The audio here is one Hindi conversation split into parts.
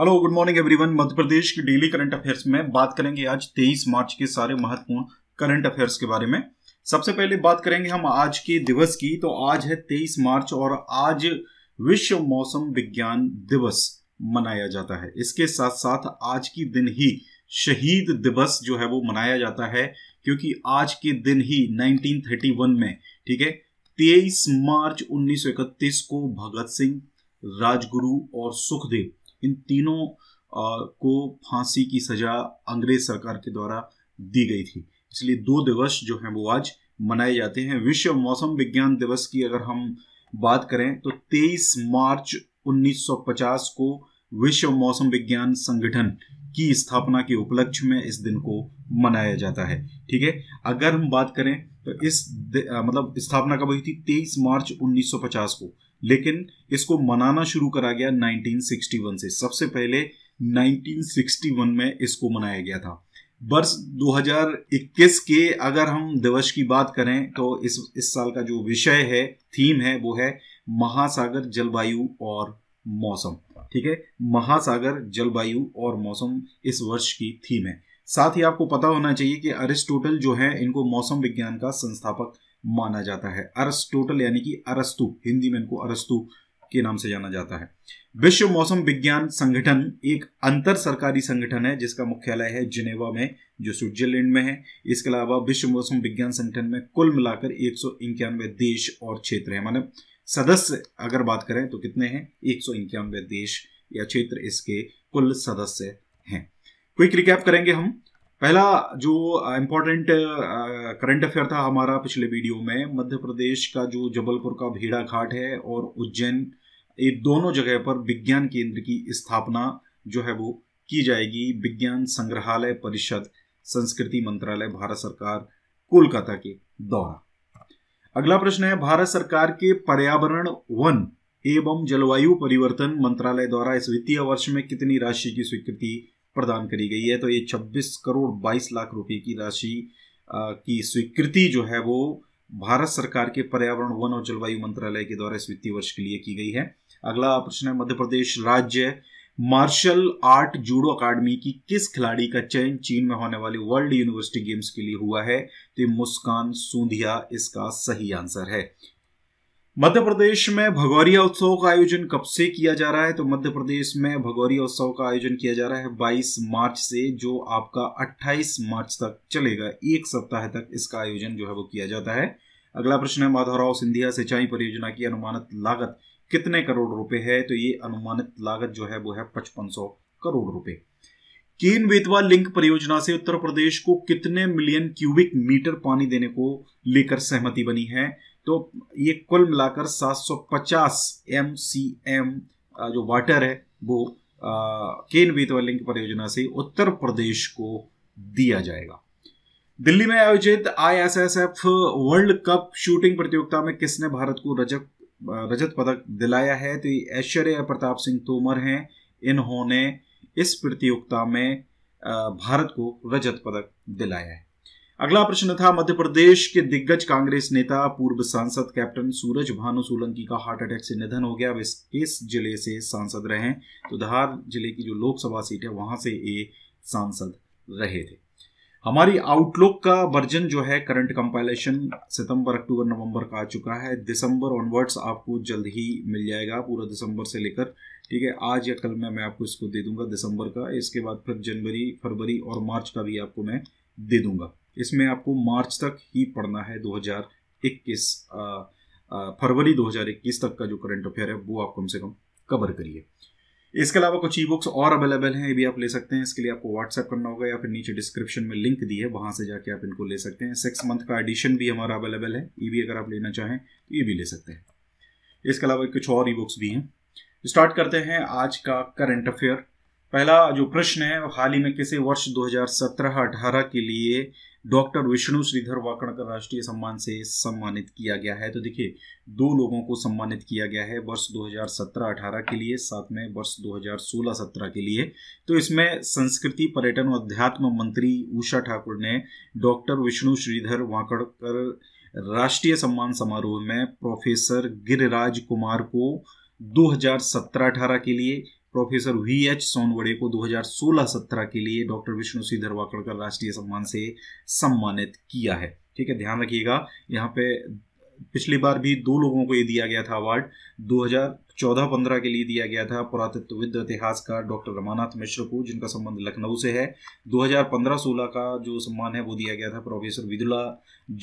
hello good morning everyone Madhya Pradesh की डेली करंट अफेयर्स में बात करेंगे आज 23 मार्च के सारे महत्वपूर्ण करंट अफेयर्स के बारे में सबसे पहले बात करेंगे हम आज के दिवस की तो आज है 23 मार्च और आज विश्व मौसम विज्ञान दिवस मनाया जाता है इसके साथ साथ आज की दिन ही शहीद दिवस जो है वो मनाया जाता है क्योंकि आज के दिन ही 1931 में ठीक है 23 मार्च 1931 को भगत सिंह राजगुरु और सुखदेव इन तीनों को फांसी की सजा अंग्रेज सरकार के द्वारा दी गई थी इसलिए दो दिवस जो हैं वो आज मनाए जाते हैं विश्व मौसम विज्ञान दिवस की अगर हम बात करें तो 23 मार्च 1950 को विश्व मौसम विज्ञान संगठन की स्थापना के उपलक्ष्य में इस दिन को मनाया जाता है ठीक है अगर हम बात करें तो इस मतलब स्थापना कब हुई थी 23 मार्च 1950 को लेकिन इसको मनाना शुरू करा गया 1961 से सबसे पहले 1961 में इसको मनाया गया था वर्ष 2021 के अगर हम दिवस की बात करें तो इस इस साल का जो विषय है थीम है वो है महासागर जलवायु और मौसम ठीक है महासागर जलवायु और मौसम इस वर्ष की थीम है साथ ही आपको पता होना चाहिए कि अरिस्टोटल जो है इनको मौसम विज्ञान का संस्थापक माना जाता है अरस्टोटल यानी कि अरस्तु हिंदी में इनको अरस्तु के नाम से जाना जाता है विश्व मौसम विज्ञान संगठन एक अंतर सरकारी संगठन है जिसका मुख्यालय है जिनेवा में जो स्विट्जरलैंड में है इसके अलावा विश्व मौसम विज्ञान संगठन में कुल मिलाकर एक देश और क्षेत्र है मानव सदस्य अगर बात करें तो कितने हैं एक सौ इक्यानवे देश या क्षेत्र इसके कुल सदस्य हैं क्विक रिकैप करेंगे हम पहला जो इम्पोर्टेंट करंट अफेयर था हमारा पिछले वीडियो में मध्य प्रदेश का जो जबलपुर का भेड़ा घाट है और उज्जैन ये दोनों जगह पर विज्ञान केंद्र की स्थापना जो है वो की जाएगी विज्ञान संग्रहालय परिषद संस्कृति मंत्रालय भारत सरकार कोलकाता के द्वारा अगला प्रश्न है भारत सरकार के पर्यावरण वन एवं जलवायु परिवर्तन मंत्रालय द्वारा इस वित्तीय वर्ष में कितनी राशि की स्वीकृति प्रदान करी गई है तो ये 26 करोड़ 22 लाख रुपए की राशि की स्वीकृति जो है वो भारत सरकार के पर्यावरण वन और जलवायु मंत्रालय के द्वारा इस वित्तीय वर्ष के लिए की गई है अगला प्रश्न है मध्य प्रदेश राज्य मार्शल आर्ट जूडो अकाडमी की किस खिलाड़ी का चयन चीन में होने वाली वर्ल्ड यूनिवर्सिटी गेम्स के लिए हुआ है तो मुस्कान सूंधिया इसका सही आंसर है मध्य प्रदेश में भगौरिया उत्सव का आयोजन कब से किया जा रहा है तो मध्य प्रदेश में भगौरिया उत्सव का आयोजन किया जा रहा है 22 मार्च से जो आपका 28 मार्च तक चलेगा एक सप्ताह तक इसका आयोजन जो है वो किया जाता है अगला प्रश्न है माधवराव सिंधिया सिंचाई परियोजना की अनुमानित लागत कितने करोड़ रुपए है तो ये अनुमानित लागत जो है वो है पचपन करोड़ रुपए केन बेतवा लिंक परियोजना से उत्तर प्रदेश को कितने मिलियन क्यूबिक मीटर पानी देने को लेकर सहमति बनी है तो ये कुल मिलाकर 750 एम सी एम जो वाटर है वो केन बीतवलिंग परियोजना से उत्तर प्रदेश को दिया जाएगा दिल्ली में आयोजित आईएसएसएफ वर्ल्ड कप शूटिंग प्रतियोगिता में किसने भारत को रजत रजत पदक दिलाया है तो ऐश्वर्य प्रताप सिंह तोमर हैं इन्होंने इस प्रतियोगिता में भारत को रजत पदक दिलाया है अगला प्रश्न था मध्य प्रदेश के दिग्गज कांग्रेस नेता पूर्व सांसद कैप्टन सूरज भानु सोलंकी का हार्ट अटैक से निधन हो गया वे किस जिले से सांसद रहे तो धार जिले की जो लोकसभा सीट है वहां से ये सांसद रहे थे हमारी आउटलुक का वर्जन जो है करंट कंपाइलेशन सितंबर अक्टूबर नवंबर का आ चुका है दिसंबर ऑनवर्ड्स आपको जल्द ही मिल जाएगा पूरा दिसंबर से लेकर ठीक है आज या कल में मैं आपको इसको दे दूंगा दिसंबर का इसके बाद फिर जनवरी फरवरी और मार्च का भी आपको मैं दे दूंगा इसमें आपको मार्च तक ही पढ़ना है 2021 फरवरी 2021 तक का जो करंट अफेयर है वो आप कम से कम कवर करिए इसके अलावा कुछ ई बुक्स और अवेलेबल हैं ये भी आप ले सकते हैं इसके लिए आपको व्हाट्सएप करना होगा या फिर नीचे डिस्क्रिप्शन में लिंक दी है वहां से जाके आप इनको ले सकते हैं सिक्स मंथ का एडिशन भी हमारा अवेलेबल है ये भी अगर आप लेना चाहें तो ये भी ले सकते हैं इसके अलावा कुछ और ई बुक्स भी हैं स्टार्ट करते हैं आज का करंट अफेयर पहला जो प्रश्न है हाल ही में किसे वर्ष 2017-18 के लिए डॉक्टर विष्णु श्रीधर वाकणकर राष्ट्रीय सम्मान से सम्मानित किया गया है तो देखिए दो लोगों को सम्मानित किया गया है वर्ष 2017-18 के लिए साथ में वर्ष 2016-17 के लिए तो इसमें संस्कृति पर्यटन और अध्यात्म मंत्री उषा ठाकुर ने डॉक्टर विष्णु श्रीधर वाकणकर राष्ट्रीय सम्मान समारोह में प्रोफेसर गिरिराज कुमार को 2017-18 के लिए प्रोफेसर वी एच सोनवड़े को 2016-17 के लिए डॉक्टर विष्णु श्रीधर का राष्ट्रीय सम्मान से सम्मानित किया है ठीक है ध्यान रखिएगा यहाँ पे पिछली बार भी दो लोगों को ये दिया गया था अवार्ड 2014-15 के लिए दिया गया था पुरातत्वविद इतिहासकार डॉक्टर रमानाथ मिश्र को जिनका संबंध लखनऊ से है 2015-16 का जो सम्मान है वो दिया गया था प्रोफेसर विदुला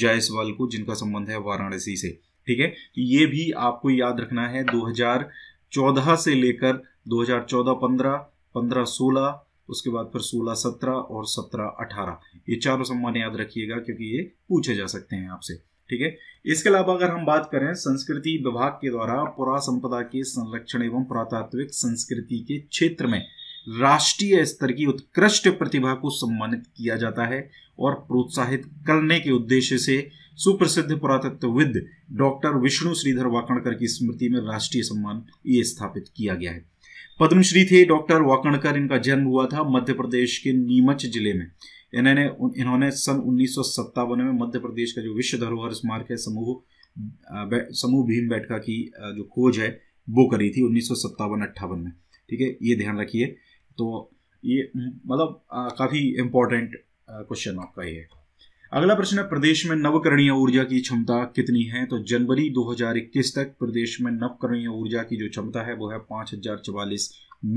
जायसवाल को जिनका संबंध है वाराणसी से ठीक है ये भी आपको याद रखना है 2014 से लेकर 2014-15, पंद्रह सोलह उसके बाद फिर 16-17 और 17-18 ये चारों सम्मान याद रखिएगा क्योंकि ये पूछे जा सकते हैं आपसे ठीक है इसके अलावा अगर हम बात करें संस्कृति विभाग के द्वारा पुरा संपदा के संरक्षण एवं पुरातात्विक संस्कृति के क्षेत्र में राष्ट्रीय स्तर की उत्कृष्ट प्रतिभा को सम्मानित किया जाता है और प्रोत्साहित करने के उद्देश्य से सुप्रसिद्ध पुरातत्वविद डॉक्टर विष्णु श्रीधर वाकणकर की स्मृति में राष्ट्रीय सम्मान ये स्थापित किया गया है पद्मश्री थे डॉक्टर वाकणकर इनका जन्म हुआ था मध्य प्रदेश के नीमच जिले में इन्होंने इन्होंने सन उन्नीस में मध्य प्रदेश का जो विश्व धरोहर स्मारक है समूह समूह भीम बैठका की जो खोज है वो करी थी उन्नीस सौ अट्ठावन में ठीक है ये ध्यान रखिए तो ये मतलब काफ़ी इम्पोर्टेंट क्वेश्चन आपका ये है अगला प्रश्न है प्रदेश में नवकरणीय ऊर्जा की क्षमता कितनी है तो जनवरी 2021 तक प्रदेश में नवकरणीय ऊर्जा की जो क्षमता है वो है पांच हजार चवालीस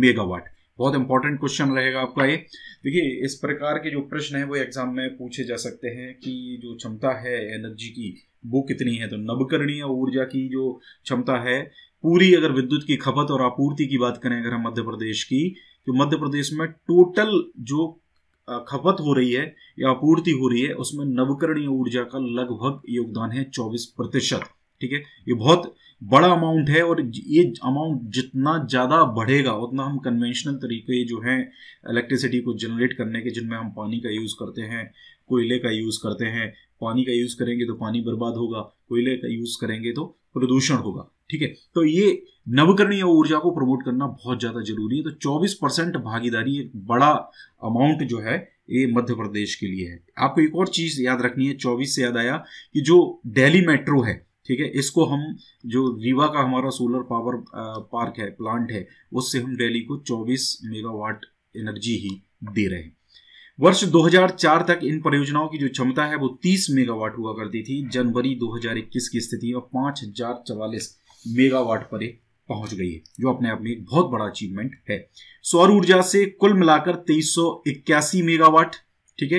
मेगावाट बहुत इंपॉर्टेंट क्वेश्चन रहेगा आपका ये देखिए इस प्रकार के जो प्रश्न है वो एग्जाम में पूछे जा सकते हैं कि जो क्षमता है एनर्जी की वो कितनी है तो नवकरणीय ऊर्जा की जो क्षमता है पूरी अगर विद्युत की खपत और आपूर्ति की बात करें अगर हम मध्य प्रदेश की तो मध्य प्रदेश में टोटल जो खपत हो रही है या आपूर्ति हो रही है उसमें नवकरणीय ऊर्जा का लगभग योगदान है 24 प्रतिशत ठीक है ये बहुत बड़ा अमाउंट है और ये अमाउंट जितना ज़्यादा बढ़ेगा उतना हम कन्वेंशनल तरीके जो हैं इलेक्ट्रिसिटी को जनरेट करने के जिनमें हम पानी का यूज़ करते हैं कोयले का यूज़ करते हैं पानी का यूज़ करेंगे तो पानी बर्बाद होगा कोयले का यूज़ करेंगे तो प्रदूषण होगा ठीक है तो ये नवकरणीय ऊर्जा को प्रमोट करना बहुत ज़्यादा जरूरी है तो 24 परसेंट भागीदारी एक बड़ा अमाउंट जो है ये मध्य प्रदेश के लिए है आपको एक और चीज़ याद रखनी है 24 से याद आया कि जो दिल्ली मेट्रो है ठीक है इसको हम जो रीवा का हमारा सोलर पावर पार्क है प्लांट है उससे हम दिल्ली को 24 मेगावाट एनर्जी ही दे रहे हैं वर्ष 2004 तक इन परियोजनाओं की जो क्षमता है वो 30 मेगावाट हुआ करती थी जनवरी 2021 की स्थिति में पाँच मेगावाट पर पहुंच गई है जो अपने आप में एक बहुत बड़ा अचीवमेंट है सौर ऊर्जा से कुल मिलाकर तेईस मेगावाट ठीक है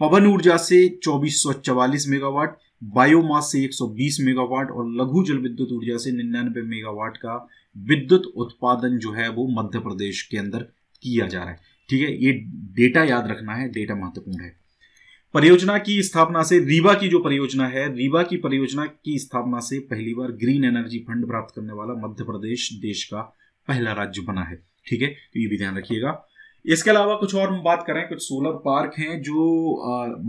पवन ऊर्जा से 2444 मेगावाट बायोमास से 120 मेगावाट और लघु जल विद्युत ऊर्जा से निन्यानबे मेगावाट का विद्युत उत्पादन जो है वो मध्य प्रदेश के अंदर किया जा रहा है ठीक है ये डेटा याद रखना है डेटा महत्वपूर्ण है परियोजना की स्थापना से रीवा की जो परियोजना है रीवा की परियोजना की स्थापना से पहली बार ग्रीन एनर्जी फंड प्राप्त करने वाला मध्य प्रदेश देश का पहला राज्य बना है ठीक है तो ये भी ध्यान रखिएगा इसके अलावा कुछ और हम बात करें कुछ सोलर पार्क हैं जो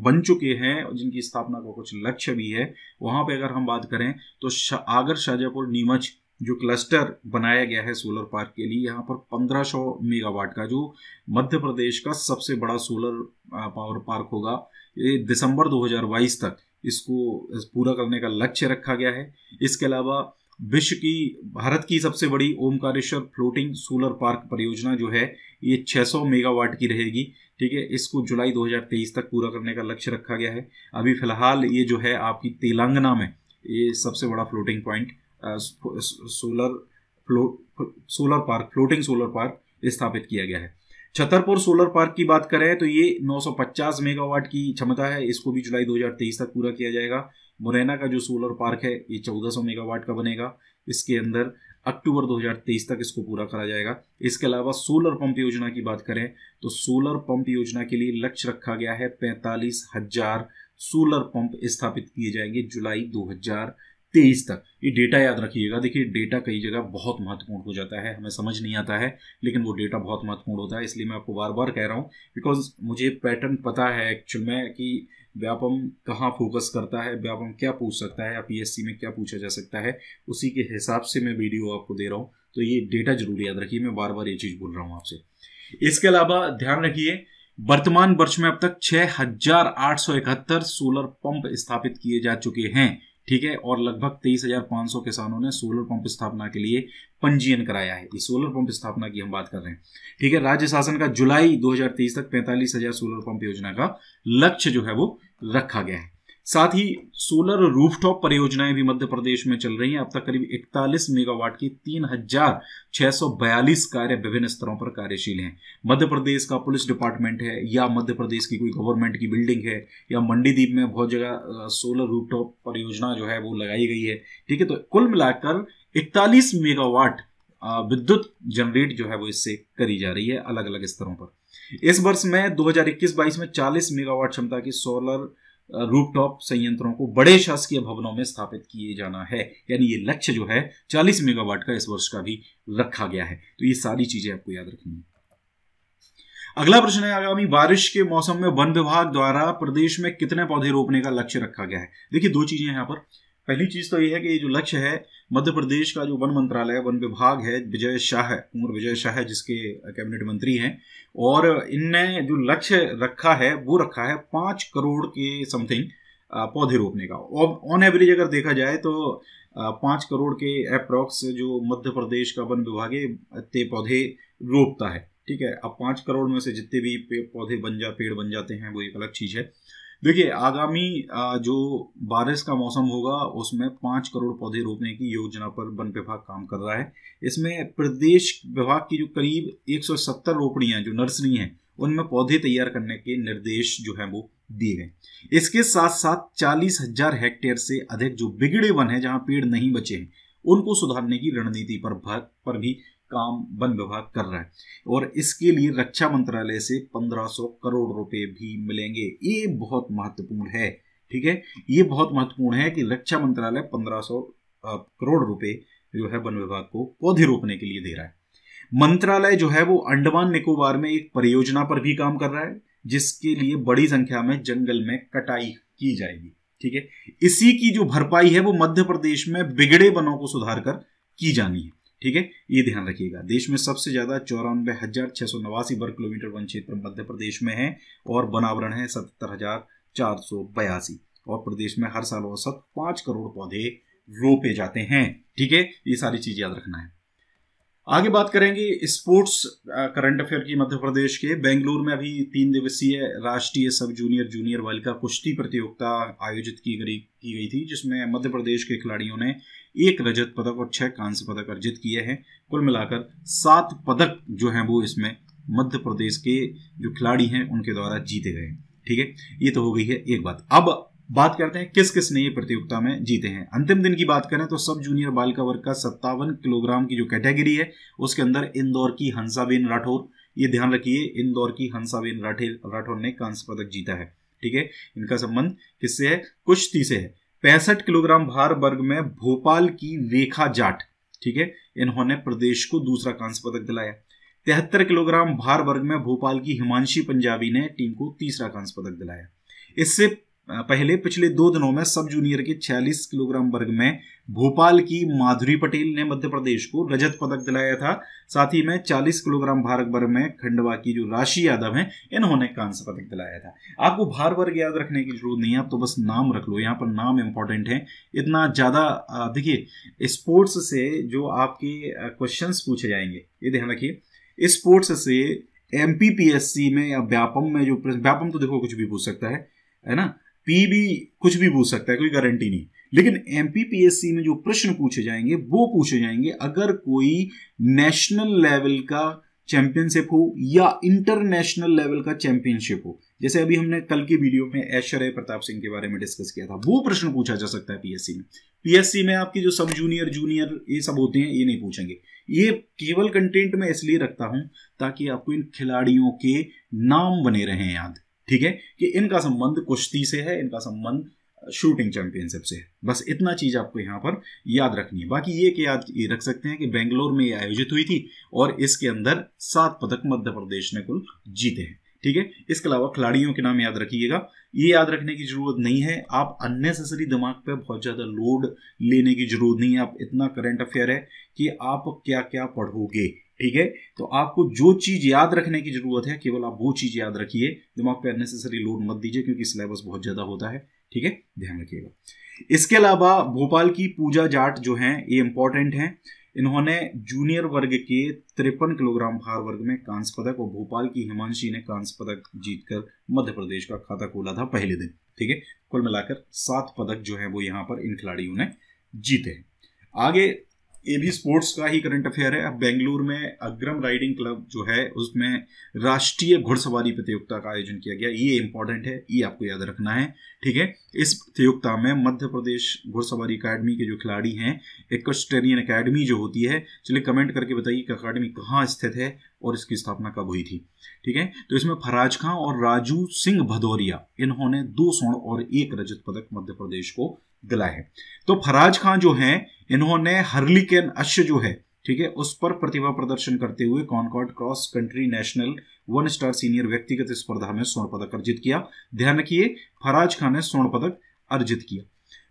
बन चुके हैं जिनकी स्थापना का कुछ लक्ष्य भी है वहां पे अगर हम बात करें तो आगर शाजापुर नीमच जो क्लस्टर बनाया गया है सोलर पार्क के लिए यहाँ पर 1500 मेगावाट का जो मध्य प्रदेश का सबसे बड़ा सोलर पावर पार्क होगा दिसंबर 2022 तक इसको पूरा करने का लक्ष्य रखा गया है इसके अलावा विश्व की भारत की सबसे बड़ी ओमकारेश्वर फ्लोटिंग सोलर पार्क परियोजना जो है ये 600 मेगावाट की रहेगी ठीक है इसको जुलाई 2023 तक पूरा करने का लक्ष्य रखा गया है अभी फिलहाल ये जो है आपकी तेलंगाना में ये सबसे बड़ा floating point solar flow solar park floating solar park स्थापित किया गया है छतरपुर सोलर पार्क की बात करें तो ये 950 मेगावाट की क्षमता है इसको भी जुलाई 2023 तक पूरा किया जाएगा मुरैना का जो सोलर पार्क है ये 1400 मेगावाट का बनेगा इसके अंदर अक्टूबर 2023 तक इसको पूरा करा जाएगा इसके अलावा सोलर पंप योजना की बात करें तो सोलर पंप योजना के लिए लक्ष्य रखा गया है पैंतालीस हजार सोलर पंप स्थापित किए जाएंगे जुलाई दो तेईस तक ये डेटा याद रखिएगा देखिए डेटा कई जगह बहुत महत्वपूर्ण हो जाता है हमें समझ नहीं आता है लेकिन वो डेटा बहुत महत्वपूर्ण होता है इसलिए मैं आपको बार बार कह रहा हूँ बिकॉज मुझे पैटर्न पता है एक्चुअल में कि व्यापम कहाँ फोकस करता है व्यापम क्या पूछ सकता है या पीएससी में क्या पूछा जा सकता है उसी के हिसाब से मैं वीडियो आपको दे रहा हूँ तो ये डेटा जरूर याद रखिए मैं बार बार ये चीज़ बोल रहा हूँ आपसे इसके अलावा ध्यान रखिए वर्तमान वर्ष में अब तक छह हजार आठ सौ इकहत्तर सोलर पंप स्थापित किए जा चुके हैं ठीक है और लगभग तेईस हजार पांच सौ किसानों ने सोलर पंप स्थापना के लिए पंजीयन कराया है इस सोलर पंप स्थापना की हम बात कर रहे हैं ठीक है राज्य शासन का जुलाई 2023 तक पैंतालीस हजार सोलर पंप योजना का लक्ष्य जो है वो रखा गया है साथ ही सोलर रूफटॉप परियोजनाएं भी मध्य प्रदेश में चल रही हैं अब तक करीब 41 मेगावाट की तीन हजार छह सौ बयालीस कार्य विभिन्न स्तरों पर कार्यशील हैं मध्य प्रदेश का पुलिस डिपार्टमेंट है या मध्य प्रदेश की कोई गवर्नमेंट की बिल्डिंग है या मंडीदीप में बहुत जगह सोलर रूफटॉप परियोजना जो है वो लगाई गई है ठीक है तो कुल मिलाकर इकतालीस मेगावाट विद्युत जनरेट जो है वो इससे करी जा रही है अलग अलग स्तरों पर इस वर्ष में 2021-22 में 40 मेगावाट क्षमता की सोलर रूपटॉप संयंत्रों को बड़े शासकीय भवनों में स्थापित किए जाना है यानी ये लक्ष्य जो है 40 मेगावाट का इस वर्ष का भी रखा गया है तो ये सारी चीजें आपको याद रखनी है अगला प्रश्न है आगामी बारिश के मौसम में वन विभाग द्वारा प्रदेश में कितने पौधे रोपने का लक्ष्य रखा गया है देखिए दो चीजें यहां पर पहली चीज़ तो ये है कि ये जो लक्ष्य है मध्य प्रदेश का जो वन मंत्रालय वन विभाग है विजय शाह उमर विजय शाह जिसके कैबिनेट मंत्री हैं और इनने जो लक्ष्य रखा है वो रखा है पांच करोड़ के समथिंग पौधे रोपने का और ऑन एवरेज अगर देखा जाए तो पांच करोड़ के अप्रोक्स जो मध्य प्रदेश का वन विभाग है इतने पौधे रोपता है ठीक है अब पांच करोड़ में से जितने भी पौधे बन जा पेड़ बन जाते हैं वो एक अलग चीज़ है देखिए आगामी जो बारिश का मौसम होगा उसमें पांच करोड़ पौधे रोपने की योजना पर वन विभाग काम कर रहा है इसमें प्रदेश विभाग की जो करीब 170 रोपड़िया जो नर्सरी हैं उनमें पौधे तैयार करने के निर्देश जो है वो दिए गए इसके साथ साथ चालीस हजार हेक्टेयर से अधिक जो बिगड़े वन है जहां पेड़ नहीं बचे हैं उनको सुधारने की रणनीति पर, पर भी काम वन विभाग कर रहा है और इसके लिए रक्षा मंत्रालय से 1500 करोड़ रुपए भी मिलेंगे ये बहुत महत्वपूर्ण है ठीक है ये बहुत महत्वपूर्ण है कि रक्षा मंत्रालय 1500 करोड़ रुपए जो है वन विभाग को पौधे रोपने के लिए दे रहा है मंत्रालय जो है वो अंडमान निकोबार में एक परियोजना पर भी काम कर रहा है जिसके लिए बड़ी संख्या में जंगल में कटाई की जाएगी ठीक है इसी की जो भरपाई है वो मध्य प्रदेश में बिगड़े वनों को सुधार कर की जानी है ठीक है ये ध्यान रखिएगा देश में सबसे ज्यादा चौरानवे हजार छह सौ नवासी वर्ग किलोमीटर वन क्षेत्र मध्य प्रदेश में है और बनावरण है सतर हजार चार सौ बयासी और प्रदेश में हर साल औसत पांच करोड़ पौधे रोपे जाते हैं ठीक है ये सारी चीज याद रखना है आगे बात करेंगे स्पोर्ट्स करंट अफेयर की मध्य प्रदेश के बेंगलुरु में अभी तीन दिवसीय राष्ट्रीय सब जूनियर जूनियर वर्ल्ड का कुश्ती प्रतियोगिता आयोजित की गई की गई थी जिसमें मध्य प्रदेश के खिलाड़ियों ने एक रजत पदक और छह कांस्य पदक अर्जित किए हैं कुल मिलाकर सात पदक जो हैं वो इसमें मध्य प्रदेश के जो खिलाड़ी हैं उनके द्वारा जीते गए ठीक है ये तो हो गई है एक बात अब बात करते हैं किस किस ने ये प्रतियोगिता में जीते हैं अंतिम दिन की बात करें तो सब जूनियर बालिका वर्ग का सत्तावन किलोग्राम की जो कैटेगरी है उसके अंदर इंदौर की हंसाबेन राठौर ये ध्यान रखिए इंदौर की हंसाबेन राठौर ने कांस्य पदक जीता है ठीक है इनका संबंध किससे है कुश्ती से है पैंसठ किलोग्राम भार वर्ग में भोपाल की रेखा जाट ठीक है इन्होंने प्रदेश को दूसरा कांस्य पदक दिलाया तिहत्तर किलोग्राम भार वर्ग में भोपाल की हिमांशी पंजाबी ने टीम को तीसरा कांस्य पदक दिलाया इससे पहले पिछले दो दिनों में सब जूनियर के 46 किलोग्राम वर्ग में भोपाल की माधुरी पटेल ने मध्य प्रदेश को रजत पदक दिलाया था साथ ही में 40 किलोग्राम भार वर्ग में खंडवा की जो राशि यादव हैं इन्होंने कांस्य पदक दिलाया था आपको भार वर्ग याद रखने की जरूरत नहीं है आप तो बस नाम रख लो यहाँ पर नाम इंपॉर्टेंट है इतना ज़्यादा देखिए स्पोर्ट्स से जो आपके क्वेश्चन पूछे जाएंगे ये ध्यान रखिए स्पोर्ट्स से एम में या व्यापम में जो व्यापम तो देखो कुछ भी पूछ सकता है है ना पी भी कुछ भी पूछ सकता है कोई गारंटी नहीं लेकिन एम में जो प्रश्न पूछे जाएंगे वो पूछे जाएंगे अगर कोई नेशनल लेवल का चैंपियनशिप हो या इंटरनेशनल लेवल का चैंपियनशिप हो जैसे अभी हमने कल की वीडियो में ऐश्वर्य प्रताप सिंह के बारे में डिस्कस किया था वो प्रश्न पूछा जा सकता है पीएससी में पीएससी में आपके जो सब जूनियर जूनियर ये सब होते हैं ये नहीं पूछेंगे ये केवल कंटेंट में इसलिए रखता हूं ताकि आपको इन खिलाड़ियों के नाम बने रहे याद ठीक है कि इनका संबंध कुश्ती से है इनका संबंध शूटिंग चैंपियनशिप से बस इतना चीज़ आपको यहां पर याद रखनी है बाकी ये याद रख सकते हैं कि बेंगलोर में ये आयोजित हुई थी और इसके अंदर सात पदक मध्य प्रदेश ने कुल जीते हैं ठीक है इसके अलावा खिलाड़ियों के नाम याद रखिएगा ये याद रखने की जरूरत नहीं है आप अननेसेसरी दिमाग पे बहुत ज़्यादा लोड लेने की जरूरत नहीं है आप इतना करंट अफेयर है कि आप क्या क्या पढ़ोगे ठीक है तो आपको जो चीज़ याद रखने की ज़रूरत है केवल आप वो चीज़ याद रखिए दिमाग पे अननेसेसरी लोड मत दीजिए क्योंकि सिलेबस बहुत ज़्यादा होता है ठीक है ध्यान रखिएगा इसके अलावा भोपाल की पूजा जाट जो है ये इंपॉर्टेंट है इन्होंने जूनियर वर्ग के तिरपन किलोग्राम भार वर्ग में कांस्य पदक और भोपाल की हिमांशी ने कांस्य पदक जीतकर मध्य प्रदेश का खाता खोला था पहले दिन ठीक है कुल मिलाकर सात पदक जो है वो यहां पर इन खिलाड़ियों ने जीते हैं आगे ये भी स्पोर्ट्स का ही करंट अफेयर है अब बेंगलुरु में अग्रम राइडिंग क्लब जो है उसमें राष्ट्रीय घुड़सवारी प्रतियोगिता का आयोजन किया गया ये इंपॉर्टेंट है ये आपको याद रखना है ठीक है इस प्रतियोगिता में मध्य प्रदेश घुड़सवारी अकेडमी के जो खिलाड़ी हैं एक अकेडमी जो होती है चलिए कमेंट करके बताइए कि अकेडमी कहाँ स्थित है और इसकी स्थापना कब हुई थी ठीक है तो इसमें फराज खां और राजू सिंह भदौरिया इन्होंने दो स्वर्ण और एक रजत पदक मध्य प्रदेश को दिलाए हैं तो फराज खां जो हैं इन्होंने हर्लिकेन अश्व जो है ठीक है उस पर प्रतिभा प्रदर्शन करते हुए Concord cross country national one star senior व्यक्तिगत स्पर्धा में स्वर्ण पदक अर्जित किया ध्यान रखिए फराज खान ने स्वर्ण पदक अर्जित किया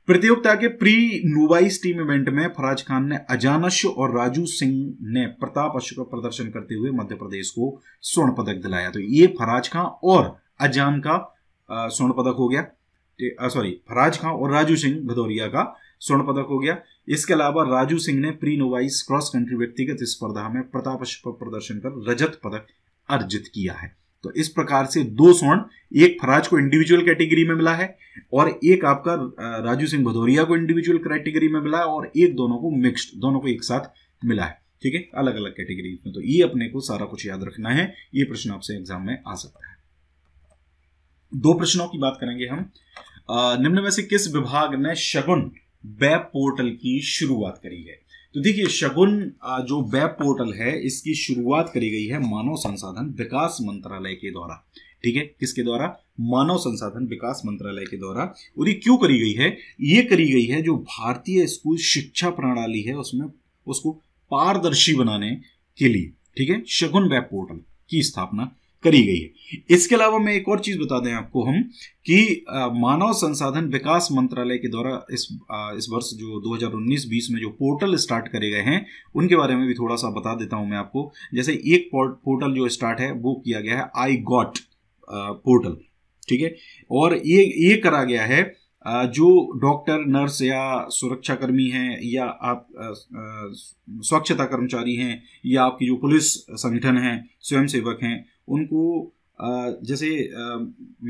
प्रतियोगिता के प्री नोबाइस टीम इवेंट में फराज खान ने अजान अश्व और राजू सिंह ने प्रताप अश्व का प्रदर्शन करते हुए मध्य प्रदेश को स्वर्ण पदक दिलाया तो ये फराज खान और अजान का स्वर्ण पदक हो गया सॉरी फराज खान और राजू सिंह भदौरिया का स्वर्ण पदक हो गया इसके अलावा राजू सिंह ने प्री नोवाइस क्रॉस कंट्री व्यक्तिगत स्पर्धा में प्रताप प्रदर्शन कर रजत पदक अर्जित किया है तो इस प्रकार से दो स्वर्ण एक फराज को इंडिविजुअल कैटेगरी में मिला है और एक आपका राजू सिंह भदौरिया को इंडिविजुअल कैटेगरी में मिला है और एक दोनों को मिक्स्ड दोनों को एक साथ मिला है ठीक है अलग अलग कैटेगरी में तो ये अपने को सारा कुछ याद रखना है ये प्रश्न आपसे एग्जाम में आ सकता है दो प्रश्नों की बात करेंगे हम निम्न में से किस विभाग ने शगुन वेब पोर्टल की शुरुआत करी है तो देखिए शगुन जो वेब पोर्टल है इसकी शुरुआत करी गई है मानव संसाधन विकास मंत्रालय के द्वारा ठीक है किसके द्वारा मानव संसाधन विकास मंत्रालय के द्वारा और ये क्यों करी गई है ये करी गई है जो भारतीय स्कूल शिक्षा प्रणाली है उसमें उसको पारदर्शी बनाने के लिए ठीक है शगुन वेब पोर्टल की स्थापना करी गई है इसके अलावा मैं एक और चीज बता दें आपको हम कि मानव संसाधन विकास मंत्रालय के द्वारा इस आ, इस वर्ष जो 2019-20 में जो पोर्टल स्टार्ट करे गए हैं उनके बारे में भी थोड़ा सा बता देता हूं मैं आपको जैसे एक पोर्टल जो स्टार्ट है वो किया गया है आई गॉट पोर्टल ठीक है और ये ये करा गया है जो डॉक्टर नर्स या सुरक्षाकर्मी हैं या आप स्वच्छता कर्मचारी हैं या आपकी जो पुलिस संगठन हैं स्वयंसेवक हैं उनको जैसे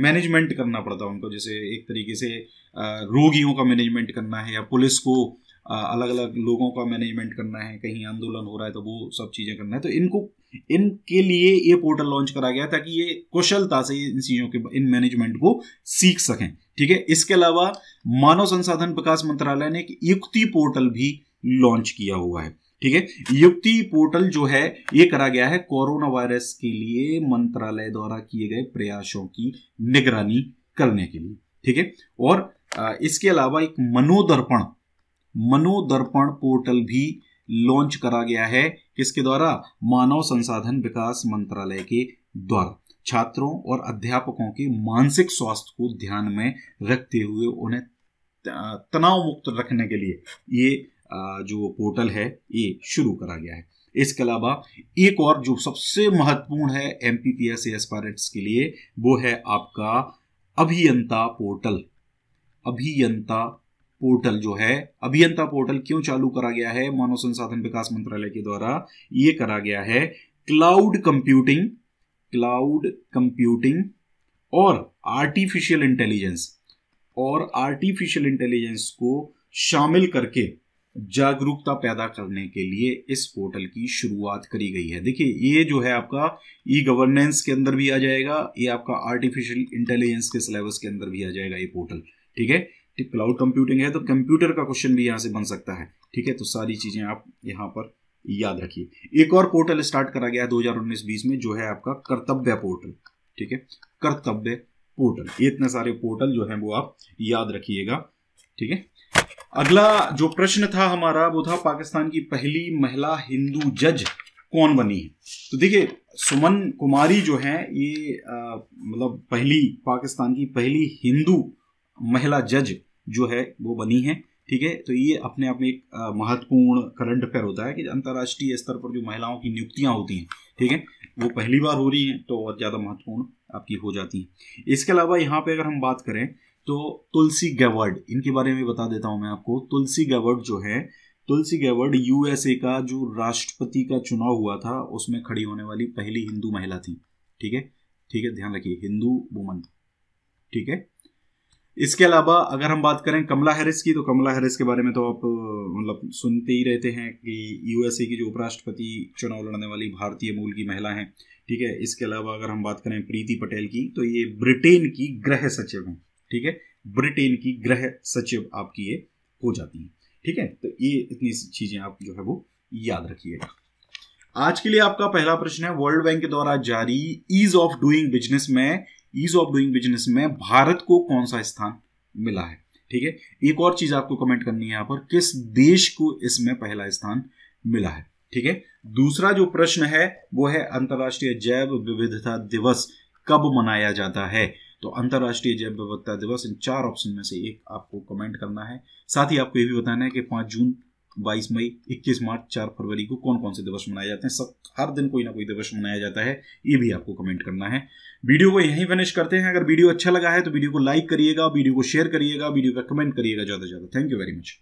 मैनेजमेंट करना पड़ता है उनको जैसे एक तरीके से रोगियों का मैनेजमेंट करना है या पुलिस को अलग अलग लोगों का मैनेजमेंट करना है कहीं आंदोलन हो रहा है तो वो सब चीज़ें करना है तो इनको इनके लिए ये पोर्टल लॉन्च करा गया ताकि ये कुशलता से इन चीज़ों के इन मैनेजमेंट को सीख सकें ठीक है इसके अलावा मानव संसाधन विकास मंत्रालय ने एक युक्ति पोर्टल भी लॉन्च किया हुआ है ठीक है युक्ति पोर्टल जो है ये करा गया है कोरोना वायरस के लिए मंत्रालय द्वारा किए गए प्रयासों की निगरानी करने के लिए ठीक है और इसके अलावा एक मनोदर्पण मनोदर्पण पोर्टल भी लॉन्च करा गया है किसके द्वारा मानव संसाधन विकास मंत्रालय के द्वारा छात्रों और अध्यापकों के मानसिक स्वास्थ्य को ध्यान में रखते हुए उन्हें तनाव मुक्त रखने के लिए ये जो पोर्टल है ये शुरू करा गया है इसके अलावा एक और जो सबसे महत्वपूर्ण है M P P S aspirants के लिए वो है आपका अभियंता पोर्टल अभियंता पोर्टल जो है अभियंता पोर्टल क्यों चालू करा गया है मानव संसाधन विकास मंत्रालय के द्वारा ये करा गया है क्लाउड कंप्यूटिंग क्लाउड कंप्यूटिंग और आर्टिफिशियल इंटेलिजेंस और आर्टिफिशियल इंटेलिजेंस को शामिल करके जागरूकता पैदा करने के लिए इस पोर्टल की शुरुआत करी गई है देखिए ये जो है आपका ई गवर्नेंस के अंदर भी आ जाएगा ये आपका आर्टिफिशियल इंटेलिजेंस के सिलेबस के अंदर भी आ जाएगा ये पोर्टल ठीक है क्लाउड कंप्यूटिंग है तो कंप्यूटर का क्वेश्चन भी यहाँ से बन सकता है ठीक है तो सारी चीज़ें आप यहाँ पर याद रखिए एक और पोर्टल स्टार्ट करा गया है दो हजार में जो है आपका कर्तव्य पोर्टल ठीक है कर्तव्य पोर्टल इतने सारे पोर्टल जो है वो आप याद रखिएगा ठीक है अगला जो प्रश्न था हमारा वो था पाकिस्तान की पहली महिला हिंदू जज कौन बनी है तो देखिए सुमन कुमारी जो है ये मतलब पहली पाकिस्तान की पहली हिंदू महिला जज जो है वो बनी है ठीक है तो ये अपने आप में एक महत्वपूर्ण करंट अफेयर होता है कि अंतर्राष्ट्रीय स्तर पर जो महिलाओं की नियुक्तियां होती हैं ठीक है वो पहली बार हो रही हैं तो और ज़्यादा महत्वपूर्ण आपकी हो जाती है इसके अलावा यहाँ पे अगर हम बात करें तो तुलसी गैवर्ड इनके बारे में बता देता हूं मैं आपको तुलसी गैवर्ड जो है तुलसी गैवर्ड यूएसए का जो राष्ट्रपति का चुनाव हुआ था उसमें खड़ी होने वाली पहली हिंदू महिला थी ठीक है ठीक है ध्यान रखिए हिंदू वुमन ठीक है इसके अलावा अगर हम बात करें कमला हैरिस की तो कमला हैरिस के बारे में तो आप मतलब सुनते ही रहते हैं कि यूएसए की जो उपराष्ट्रपति चुनाव लड़ने वाली भारतीय मूल की महिला हैं ठीक है इसके अलावा अगर हम बात करें प्रीति पटेल की तो ये ब्रिटेन की गृह सचिव हैं ठीक है ब्रिटेन की गृह सचिव आपकी ये हो जाती हैं ठीक है तो ये इतनी चीजें आप जो है वो याद रखिएगा आज के लिए आपका पहला प्रश्न है वर्ल्ड बैंक के द्वारा जारी ईज ऑफ डूइंग बिजनेस में ईज ऑफ डूइंग बिजनेस में भारत को कौन सा स्थान मिला है ठीक है एक और चीज आपको कमेंट करनी है यहाँ पर किस देश को इसमें पहला स्थान मिला है ठीक है दूसरा जो प्रश्न है वो है अंतर्राष्ट्रीय जैव विविधता दिवस कब मनाया जाता है तो अंतर्राष्ट्रीय जैव विविधता दिवस इन चार ऑप्शन में से एक आपको कमेंट करना है साथ ही आपको ये भी बताना है कि पांच जून बाईस मई इक्कीस मार्च चार फरवरी को कौन कौन से दिवस मनाए जाते हैं सब हर दिन कोई ना कोई दिवस मनाया जाता है ये भी आपको कमेंट करना है वीडियो को यहीं फिनिश करते हैं अगर वीडियो अच्छा लगा है तो वीडियो को लाइक करिएगा वीडियो को शेयर करिएगा वीडियो का कमेंट करिएगा ज़्यादा से ज़्यादा थैंक यू वेरी मच